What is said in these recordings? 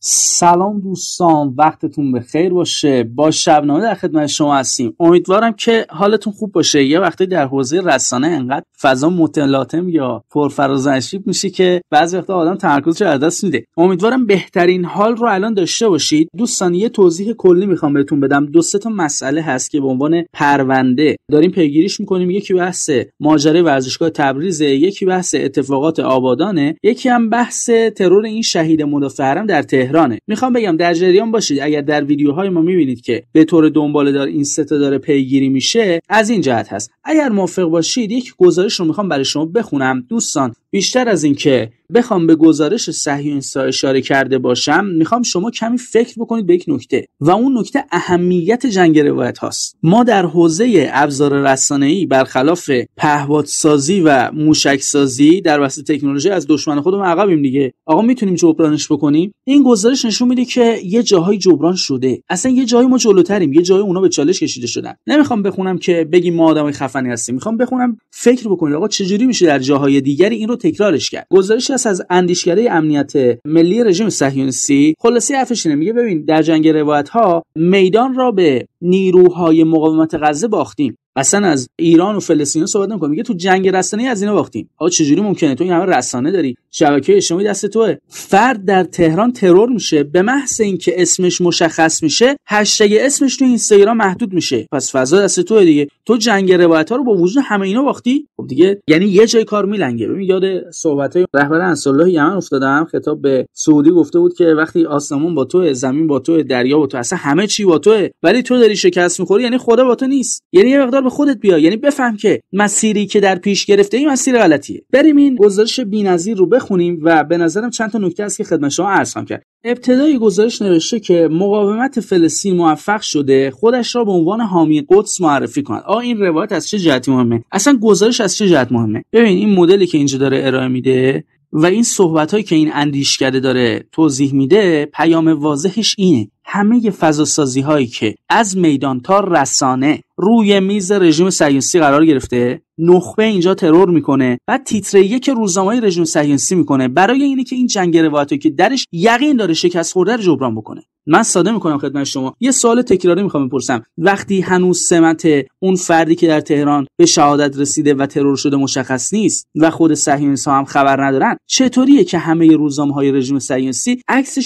سلام دوستان وقتتون به خیر باشه با شبنامه در خدمت شما هستیم امیدوارم که حالتون خوب باشه یه وقتی در حوزه رسانه انقدر فضا متلاطم یا پرفراز نشیب میشه که بعضی وقتا آدم تمرکزش از دست میده امیدوارم بهترین حال رو الان داشته باشید دوستان یه توضیح کلی میخوام بهتون بدم دو تا مسئله هست که به عنوان پرونده داریم پیگیریش میکنیم یکی بحث ماجرای ورزشگاه تبریز یکی بحث اتفاقات آبادانه یکی هم بحث ترور این شهید مدافع در تهران تهرانه میخوام بگم در جریان باشید اگر در ویدیوهای ما میبینید که به طور دنباله دار این ستا داره پیگیری میشه از این جهت هست اگر موافق باشید یک گزارش رو میخوام برای شما بخونم دوستان بیشتر از اینکه بخوام به گزارش سهیونسا اشاره کرده باشم میخوام شما کمی فکر بکنید به یک نکته و اون نکته اهمیت جنگ روایت هاست ما در حوزه ابزار رسانه‌ای برخلاف سازی و موشک سازی در وسط تکنولوژی از دشمن خودمون عقبیم دیگه آقا میتونیم جبرانش بکنیم این گزارش نشون میده که یه جاهای جبران شده اصلا یه جایی ما جلوتریم یه جایی اونا به چالش کشیده شدن نمیخوام بخونم که بگیم ما آدمای خفنی هستیم میخوام بخونم فکر بکنید آقا چجوری میشه در جاهای دیگری این رو تکرارش کرد گزارش ساز از اندیشکده امنیت ملی رژیم صهیونیستی خلاصه حرفش میگه ببین در جنگ روایت ها میدان را به نیروهای مقاومت غزه باختیم اصلا از ایران و فلسطین صحبت نمیکنه میگه تو جنگ رسانه از اینا باختیم آقا چجوری ممکنه تو این همه رسانه داری شبکه اجتماعی دست توه فرد در تهران ترور میشه به محض اینکه اسمش مشخص میشه هشتگ اسمش تو اینستاگرام محدود میشه پس فضا دست توه دیگه تو جنگ روایت ها رو با وجود همه اینا باختی خب دیگه یعنی یه جای کار میلنگه ببین یاد صحبت های رهبر انصارالله یمن افتادم خطاب به سعودی گفته بود که وقتی آسمون با تو زمین با تو دریا با تو اصلا همه چی با توه ولی تو داری شکست میخوری یعنی خدا با تو نیست یعنی یه مقدار خودت بیا یعنی بفهم که مسیری که در پیش گرفته این مسیر غلطیه بریم این گزارش بی‌نظیر رو بخونیم و به نظرم چند تا نکته است که خدمت شما عرض کرد ابتدای گزارش نوشته که مقاومت فلسطین موفق شده خودش را به عنوان حامی قدس معرفی کند آ این روایت از چه جهتی مهمه اصلا گزارش از چه جهت مهمه ببین این مدلی که اینجا داره ارائه میده و این صحبت هایی که این اندیشکده داره توضیح میده پیام واضحش اینه همه فضاسازی هایی که از میدان تا رسانه روی میز رژیم سیاسی قرار گرفته نخبه اینجا ترور میکنه و تیتر یک روزنامه رژیم سیاسی میکنه برای اینه که این جنگ روایتی که درش یقین داره شکست خورده رو جبران بکنه من ساده میکنم خدمت شما یه سوال تکراری میخوام بپرسم وقتی هنوز سمت اون فردی که در تهران به شهادت رسیده و ترور شده مشخص نیست و خود ها هم خبر ندارن چطوریه که همه روزنامه های رژیم صهیونیستی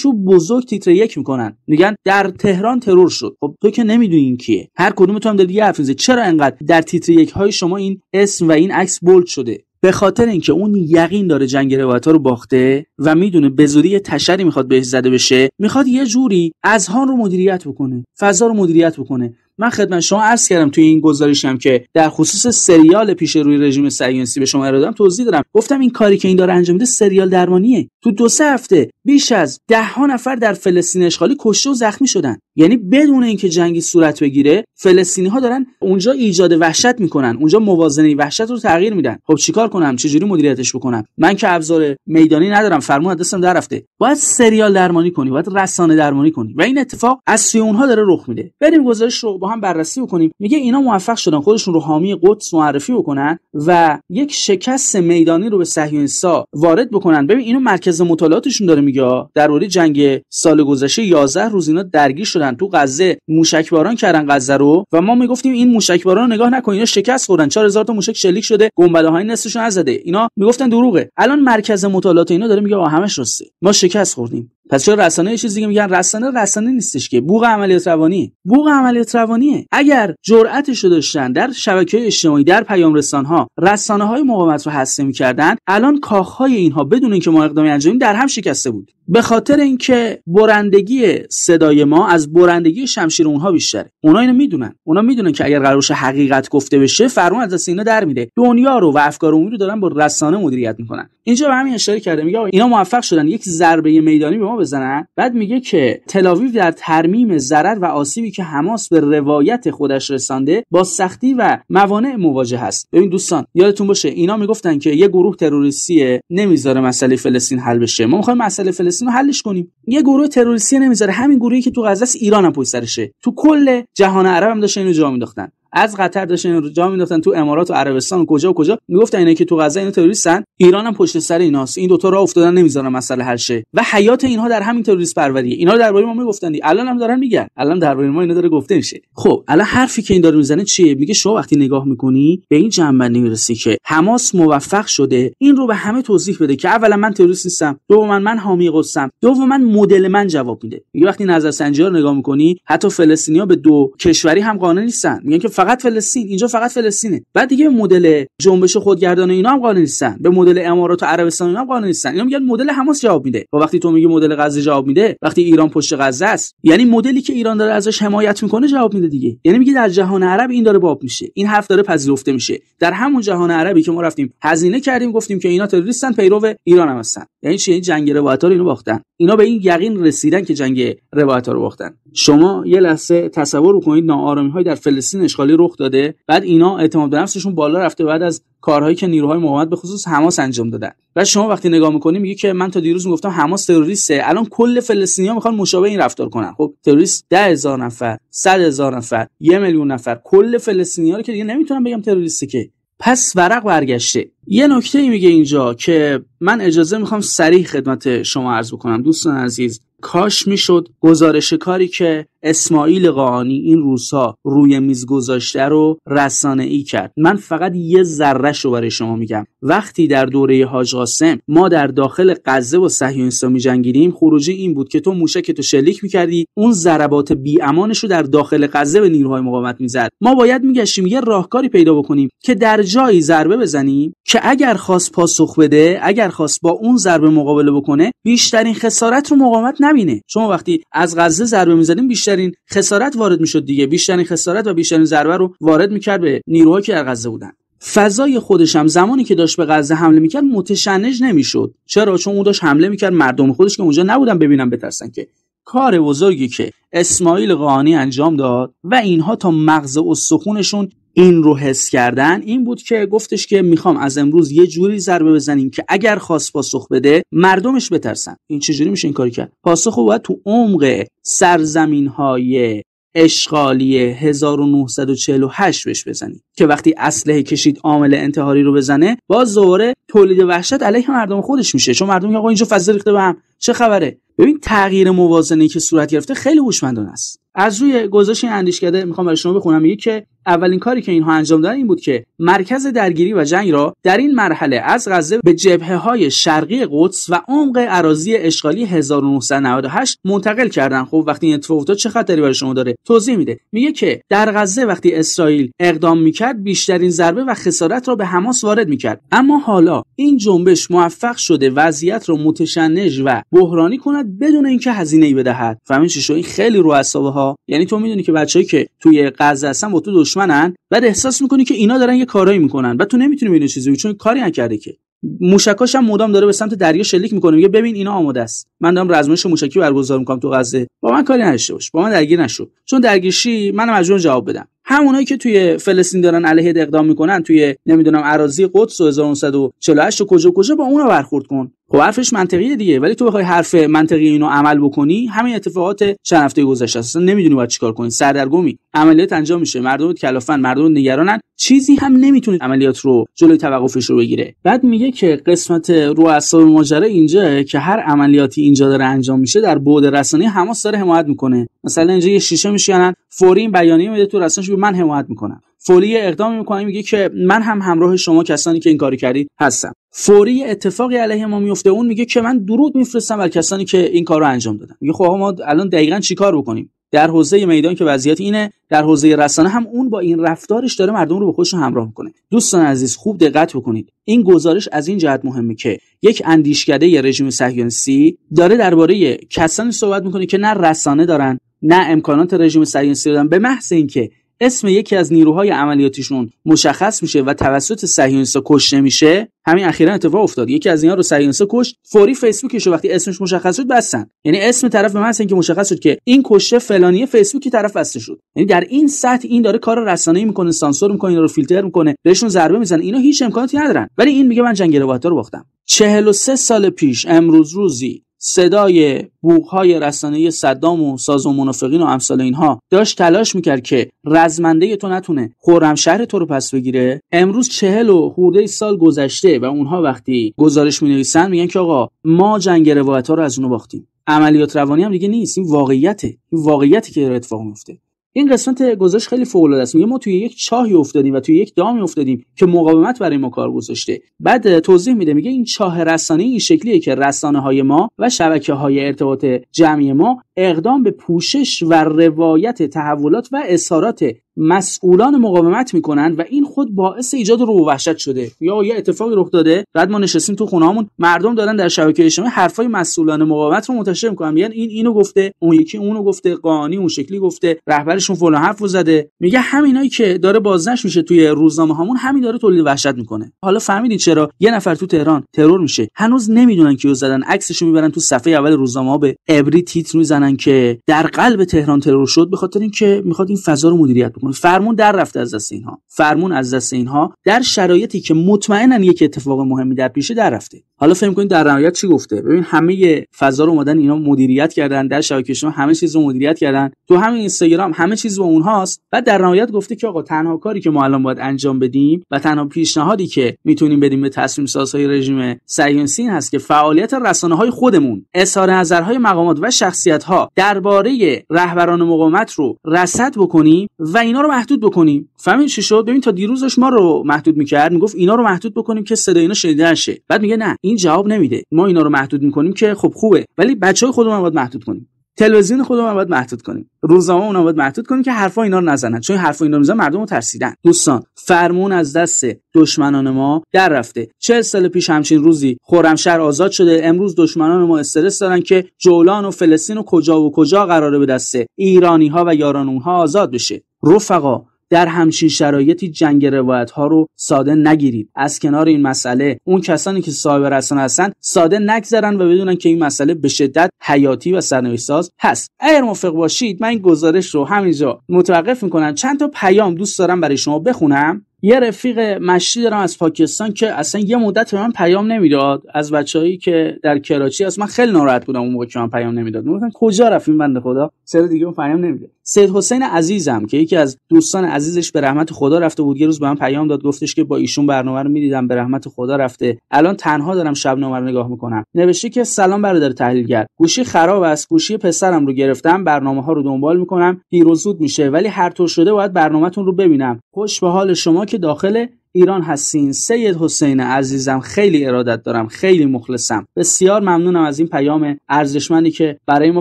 رو بزرگ تیتر یک میکنن میگن در تهران ترور شد خب تو که نمیدونی این کیه هر کدومتون هم دیگه چرا انقدر در تیتر یک های شما این اسم و این عکس بولد شده به خاطر اینکه اون یقین داره جنگ روایت ها رو باخته و میدونه به زودی یه تشری میخواد بهش زده بشه میخواد یه جوری از هان رو مدیریت بکنه فضا رو مدیریت بکنه من خدمت شما عرض کردم توی این گزارشم که در خصوص سریال پیش روی رژیم سیانسی به شما ارادم، توضیح دارم گفتم این کاری که این داره انجام میده سریال درمانیه تو دو سه هفته بیش از ده ها نفر در فلسطین اشغالی کشته و زخمی شدن یعنی بدون اینکه جنگی صورت بگیره فلسطینی ها دارن اونجا ایجاد وحشت میکنن اونجا موازنه وحشت رو تغییر میدن خب چیکار کنم چجوری مدیریتش بکنم من که ابزار میدانی ندارم فرمون دستم در رفته باید سریال درمانی کنی باید رسانه درمانی کنی و این اتفاق از سوی اونها داره رخ میده بریم گزارش رو با هم بررسی بکنیم میگه اینا موفق شدن خودشون رو حامی قدس معرفی بکنن و یک شکست میدانی رو به صهیونیست‌ها وارد بکنن ببین اینو مرکز مطالعاتشون داره میگه در جنگ سال گذشته 11 روز اینا درگیر تو غزه موشکباران کردن غزه رو و ما میگفتیم این موشکباران رو نگاه نکن اینا شکست خوردن 4000 تا موشک شلیک شده گنبده های نصفشون نزده اینا میگفتن دروغه الان مرکز مطالعات اینا داره میگه آ همش راسته ما شکست خوردیم پس چرا رسانه یه چیزی میگن رسانه رسانه نیستش که بوق عملیات روانی بوق عملیات روانیه اگر جرأتش رو داشتن در شبکه اجتماعی در پیام رسان ها رسانه های مقاومت رو هسته میکردن الان کاخ های اینها بدون اینکه ما اقدامی انجامیم در هم شکسته بود به خاطر اینکه برندگی صدای ما از برندگی شمشیر اونها بیشتره اونا اینو میدونن اونا میدونن که اگر قرارش حقیقت گفته بشه فرمان از دست اینا در میده دنیا رو و افکار عمومی رو دارن با رسانه مدیریت میکنن اینجا به همین اشاره کرده میگه اینا موفق شدن یک ضربه میدانی به بزنن بعد میگه که تلاویو در ترمیم ضرر و آسیبی که حماس به روایت خودش رسانده با سختی و موانع مواجه هست ببین دوستان یادتون باشه اینا میگفتن که یه گروه تروریستی نمیذاره مسئله فلسطین حل بشه ما میخوایم مسئله فلسطین رو حلش کنیم یه گروه تروریستی نمیذاره همین گروهی که تو غزه ایران هم پشت سرشه تو کل جهان عرب هم داشتن اینو جا میداختن از قطر داشتن جا مینداختن تو امارات و عربستان و کجا و کجا میگفتن اینه که تو غزه اینا تروریستن ایران هم پشت سر ایناست این دوتا را افتادن نمیذارن مسئله هر شه و حیات اینها در همین تروریست پروریه اینا درباره ما میگفتن الان هم دارن میگن الان درباره ما اینا داره گفته میشه خب الان حرفی که این داره میزنه چیه میگه شما وقتی نگاه میکنی به این جنبندی میرسی که حماس موفق شده این رو به همه توضیح بده که اولا من تروریست نیستم دوما من حامی قدسم من مدل من جواب میده میگه وقتی سنجی رو نگاه میکنی حتی فلسطینیا به دو کشوری هم قانع نیستن میگن که فقط فلسطین اینجا فقط فلسطینه بعد دیگه به مدل جنبش خودگردان اینا هم قانع نیستن به مدل امارات و عربستان اینا هم قانع نیستن اینا میگن مدل حماس جواب میده و وقتی تو میگی مدل غزه جواب میده وقتی ایران پشت غزه است یعنی مدلی که ایران داره ازش حمایت میکنه جواب میده دیگه یعنی میگه در جهان عرب این داره باب میشه این حرف داره پذیرفته میشه در همون جهان عربی که ما رفتیم هزینه کردیم گفتیم که اینا تروریستن پیرو ایران هم هستن یعنی چی یعنی جنگ روایت اینو باختن اینا به این یقین رسیدن که جنگ روایت رو باختن شما یه لحظه تصور کنید ناآرامی های در فلسطین اشغال رخ داده بعد اینا اعتماد به نفسشون بالا رفته بعد از کارهایی که نیروهای مقاومت به خصوص حماس انجام دادن و شما وقتی نگاه میکنی میگه که من تا دیروز میگفتم حماس تروریسته الان کل فلسطینیا میخوان مشابه این رفتار کنن خب تروریست ده هزار نفر صد هزار نفر یه میلیون نفر کل فلسطینیا رو که دیگه نمیتونم بگم تروریسته که پس ورق برگشته یه نکته ای میگه اینجا که من اجازه میخوام سریع خدمت شما عرض بکنم دوستان عزیز کاش میشد گزارش کاری که اسماعیل قانی این روزها روی میز گذاشته رو رسانه ای کرد من فقط یه ذره رو برای شما میگم وقتی در دوره حاج قاسم ما در داخل غزه و صهیونیست‌ها می‌جنگیدیم خروجی این بود که تو موشک تو شلیک میکردی اون ضربات بی امانش رو در داخل غزه به نیروهای مقاومت میزد ما باید میگشتیم یه راهکاری پیدا بکنیم که در جایی ضربه بزنیم که اگر خواست پاسخ بده اگر خواست با اون ضربه مقابله بکنه بیشترین خسارت رو مقاومت همینه شما وقتی از غزه ضربه میزدیم بیشترین خسارت وارد میشد دیگه بیشترین خسارت و بیشترین ضربه رو وارد میکرد به نیروهایی که در غزه بودن فضای خودش هم زمانی که داشت به غزه حمله میکرد متشنج نمیشد چرا چون اون داشت حمله میکرد مردم خودش که اونجا نبودن ببینن بترسن که کار بزرگی که اسماعیل قانی انجام داد و اینها تا مغز سخونشون این رو حس کردن این بود که گفتش که میخوام از امروز یه جوری ضربه بزنیم که اگر خواست پاسخ بده مردمش بترسن این چجوری میشه این کاری کرد پاسخ باید تو عمق سرزمین های اشغالی 1948 بهش بزنی که وقتی اسلحه کشید عامل انتحاری رو بزنه باز دوباره تولید وحشت علیه مردم خودش میشه چون مردم میگن آقا اینجا فضا ریخته به هم چه خبره ببین تغییر موازنه که صورت گرفته خیلی هوشمندانه است از روی گزارش این اندیشکده میخوام برای شما بخونم میگه که اولین کاری که اینها انجام دادن این بود که مرکز درگیری و جنگ را در این مرحله از غزه به جبهه های شرقی قدس و عمق عراضی اشغالی 1998 منتقل کردن خب وقتی این اتفاق چه خطری برای شما داره توضیح میده میگه که در غزه وقتی اسرائیل اقدام میکرد بیشترین ضربه و خسارت را به حماس وارد میکرد اما حالا این جنبش موفق شده وضعیت را متشنج و بحرانی کند بدون اینکه هزینه ای بدهد فهمین چی این خیلی رو ها یعنی تو میدونی که بچه‌ای که توی غزه هستن با تو دشمنن بعد احساس میکنی که اینا دارن یه کارایی میکنن و تو نمیتونی ببینی چیزی چون کاری نکرده که موشکاش هم مدام داره به سمت دریا شلیک میکنه میگه ببین اینا آماده است من دارم رزمایش موشکی برگزار میکنم تو غزه با من کاری نداشته باش با من درگیر نشو چون درگیرشی من مجبور جواب بدم همونایی که توی فلسطین دارن علیه اقدام میکنن توی نمیدونم اراضی قدس و 1948 و کجا کجا با اونا برخورد کن خب حرفش منطقیه دیگه ولی تو بخوای حرف منطقی اینو عمل بکنی همین اتفاقات چند هفته گذشته اصلا نمیدونی باید چیکار کنی سردرگمی عملیات انجام میشه مردم کلافن مردم نگرانن چیزی هم نمیتونید عملیات رو جلوی توقفش رو بگیره بعد میگه که قسمت رو اعصاب ماجرا اینجا که هر عملیاتی اینجا داره انجام میشه در بعد رسانه حماس داره حمایت میکنه مثلا اینجا یه شیشه میشینن فوری این بیانیه میده تو رسانش به من حمایت میکنم فوری اقدام میکنه میگه که من هم همراه شما کسانی که این کاری کردید هستم فوری اتفاقی علیه ما میفته اون میگه که من درود میفرستم بر کسانی که این کار رو انجام دادن میگه خب ما الان دقیقا چیکار بکنیم در حوزه میدان که وضعیت اینه در حوزه رسانه هم اون با این رفتارش داره مردم رو به خودش همراه میکنه دوستان عزیز خوب دقت بکنید این گزارش از این جهت مهمه که یک اندیشکده ی رژیم صهیونیستی داره درباره کسانی صحبت میکنه که نه رسانه دارن نه امکانات رژیم صهیونیستی دارن به محض اینکه اسم یکی از نیروهای عملیاتیشون مشخص میشه و توسط صهیونیستا کشته میشه همین اخیرا اتفاق افتاد یکی از اینا رو صهیونیستا کشت فوری فیسبوکش وقتی اسمش مشخص شد بستن یعنی اسم طرف به من که مشخص شد که این کشته فلانی فیسبوکی طرف بسته شد یعنی در این سطح این داره کار ای میکنه سانسور میکنه اینا رو فیلتر میکنه بهشون ضربه میزنه اینا هیچ امکاناتی ندارن ولی این میگه من جنگ رو باختم 43 سال پیش امروز روزی صدای بوغهای رسانه صدام و ساز و منافقین و امثال اینها داشت تلاش میکرد که رزمنده تو نتونه شهر تو رو پس بگیره امروز چهل و خورده سال گذشته و اونها وقتی گزارش مینویسن میگن که آقا ما جنگ روایت ها رو از اونو باختیم عملیات روانی هم دیگه نیست این واقعیته این واقعیتی که داره اتفاق میفته این قسمت گذاشت خیلی فوق العاده است میگه ما توی یک چاهی افتادیم و توی یک دامی افتادیم که مقاومت برای ما کار گذاشته بعد توضیح میده میگه این چاه رسانه این شکلیه که رسانه های ما و شبکه های ارتباط جمعی ما اقدام به پوشش و روایت تحولات و اظهارات مسئولان مقاومت میکنن و این خود باعث ایجاد رو وحشت شده یا یه اتفاقی رخ داده بعد ما نشستیم تو خونهامون مردم دارن در شبکه اجتماعی حرفای مسئولان مقاومت رو منتشر میکنن میگن این اینو گفته اون یکی اونو گفته قانی اون شکلی گفته رهبرشون فلان حرفو زده میگه همینایی که داره بازنش میشه توی روزنامه همون همین داره تولید وحشت میکنه حالا فهمیدین چرا یه نفر تو تهران ترور میشه هنوز نمیدونن کیو زدن عکسشو میبرن تو صفحه اول روزنامه به ابری تیتر میزنن که در قلب تهران ترور شد به خاطر اینکه میخواد این فضا رو مدیریت کنه فرمون در رفته از دست اینها فرمون از دست اینها در شرایطی که مطمئنا یک اتفاق مهمی در پیشه در رفته حالا فهم کنید در نهایت چی گفته ببین همه فضا رو اومدن اینا مدیریت کردن در شبکه همه چیز رو مدیریت کردن تو همین اینستاگرام همه چیز با اونهاست و در نهایت گفته که آقا تنها کاری که ما الان باید انجام بدیم و تنها پیشنهادی که میتونیم بدیم به تصمیم سازهای رژیم سیونسین هست که فعالیت رسانه های خودمون اظهار نظرهای مقامات و شخصیت ها درباره رهبران مقاومت رو رصد بکنیم و اینا رو محدود بکنیم فهمید چی شد ببین تا دیروزش ما رو محدود میکرد میگفت اینا رو محدود بکنیم که صدای اینا شنیده نشه بعد میگه نه این جواب نمیده ما اینا رو محدود میکنیم که خب خوبه ولی بچه های خودمون باید محدود کنیم تلویزیون خودمون باید محدود کنیم روزنامه اونها باید محدود کنیم که حرفا اینا رو نزنن چون حرفا اینا رو میزنن مردم رو ترسیدن دوستان فرمون از دست دشمنان ما در رفته چه سال پیش همچین روزی خرمشهر آزاد شده امروز دشمنان ما استرس دارن که جولان و فلسطین و کجا و کجا قراره به دست ایرانی ها و یاران اونها آزاد بشه رفقا در همچین شرایطی جنگ روایت ها رو ساده نگیرید از کنار این مسئله اون کسانی که صاحب رسانه هستن ساده نگذرن و بدونن که این مسئله به شدت حیاتی و سرنوشت هست اگر موافق باشید من این گزارش رو همینجا متوقف میکنم چند تا پیام دوست دارم برای شما بخونم یه رفیق مشتی دارم از پاکستان که اصلا یه مدت به من پیام نمیداد از بچههایی که در کراچی هست من خیلی ناراحت بودم اون موقع که من پیام نمیداد میگفتن کجا رفیم بنده خدا سر دیگه اون پیام نمیده سید حسین عزیزم که یکی از دوستان عزیزش به رحمت خدا رفته بود یه روز به من پیام داد گفتش که با ایشون برنامه رو میدیدم به رحمت خدا رفته الان تنها دارم شبنامه رو نگاه میکنم نوشته که سلام برادر تحلیلگر گوشی خراب است گوشی پسرم رو گرفتم برنامه ها رو دنبال میکنم دیر زود میشه ولی هر طور شده باید برنامهتون رو ببینم خوش به حال شما که داخل ایران هستین سید حسین عزیزم خیلی ارادت دارم خیلی مخلصم بسیار ممنونم از این پیام ارزشمندی که برای ما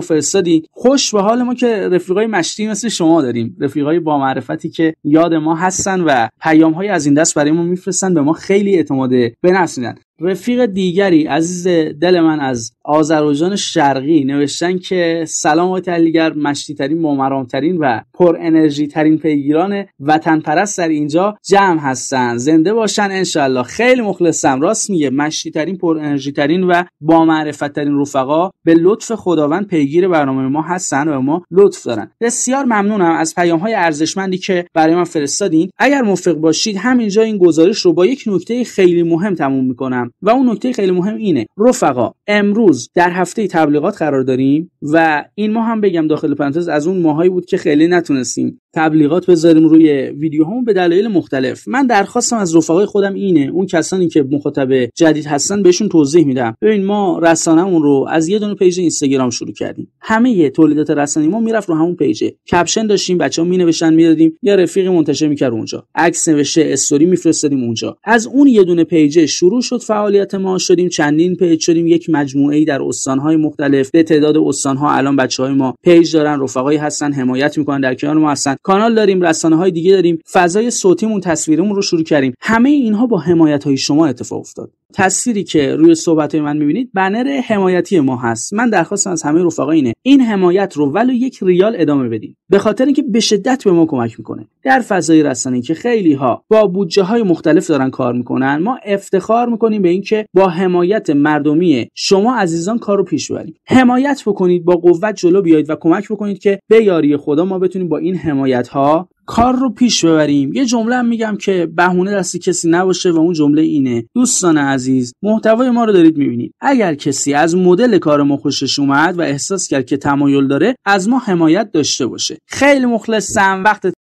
فرستادی خوش به حال ما که رفیقای مشتی مثل شما داریم رفیقای با معرفتی که یاد ما هستن و پیام های از این دست برای ما میفرستن به ما خیلی اعتماد به رفیق دیگری عزیز دل من از آذربایجان شرقی نوشتن که سلام و تحلیلگر مشتی ترین ممرام ترین و پر انرژی ترین پیگیران وطن پرست در اینجا جمع هستن زنده باشن انشالله خیلی مخلصم راست میگه مشتی ترین پر انرژی ترین و با معرفت ترین رفقا به لطف خداوند پیگیر برنامه ما هستن و ما لطف دارن بسیار ممنونم از پیام های ارزشمندی که برای من فرستادین اگر موفق باشید همینجا این گزارش رو با یک نکته خیلی مهم تموم میکنم و اون نکته خیلی مهم اینه رفقا امروز در هفته تبلیغات قرار داریم و این ما هم بگم داخل پرانتز از اون ماهایی بود که خیلی نتونستیم تبلیغات بذاریم روی ویدیوهامون به دلایل مختلف من درخواستم از رفقای خودم اینه اون کسانی که مخاطب جدید هستن بهشون توضیح میدم ببین ما اون رو از یه دونه پیج اینستاگرام شروع کردیم همه تولیدات رسانه ما میرفت رو همون پیجه کپشن داشتیم بچه‌ها مینوشتن میدادیم یا رفیق منتشر میکرد اونجا عکس نوشته استوری میفرستادیم اونجا از اون یه دونه پیجه شروع شد فعالیت ما شدیم چندین پیج شدیم یک مجموعه ای در استانهای مختلف به تعداد ها الان بچه های ما پیج دارن رفقایی هستن حمایت میکنن در کنار ما هستن کانال داریم رسانه های دیگه داریم فضای صوتیمون تصویرمون رو شروع کردیم همه اینها با حمایت های شما اتفاق افتاد تصویری که روی صحبت من میبینید بنر حمایتی ما هست من درخواستم از همه رفقا اینه این حمایت رو ولو یک ریال ادامه بدید به خاطر اینکه به شدت به ما کمک میکنه در فضای رسانه که خیلی ها با بودجه های مختلف دارن کار میکنن ما افتخار میکنیم به اینکه با حمایت مردمی شما عزیزان کار رو پیش ببریم حمایت بکنید با قوت جلو بیایید و کمک بکنید که به یاری خدا ما بتونیم با این حمایت ها کار رو پیش ببریم یه جمله میگم که بهونه دستی کسی نباشه و اون جمله اینه دوستان عزیز محتوای ما رو دارید میبینید اگر کسی از مدل کار ما خوشش اومد و احساس کرد که تمایل داره از ما حمایت داشته باشه خیلی مخلصم وقت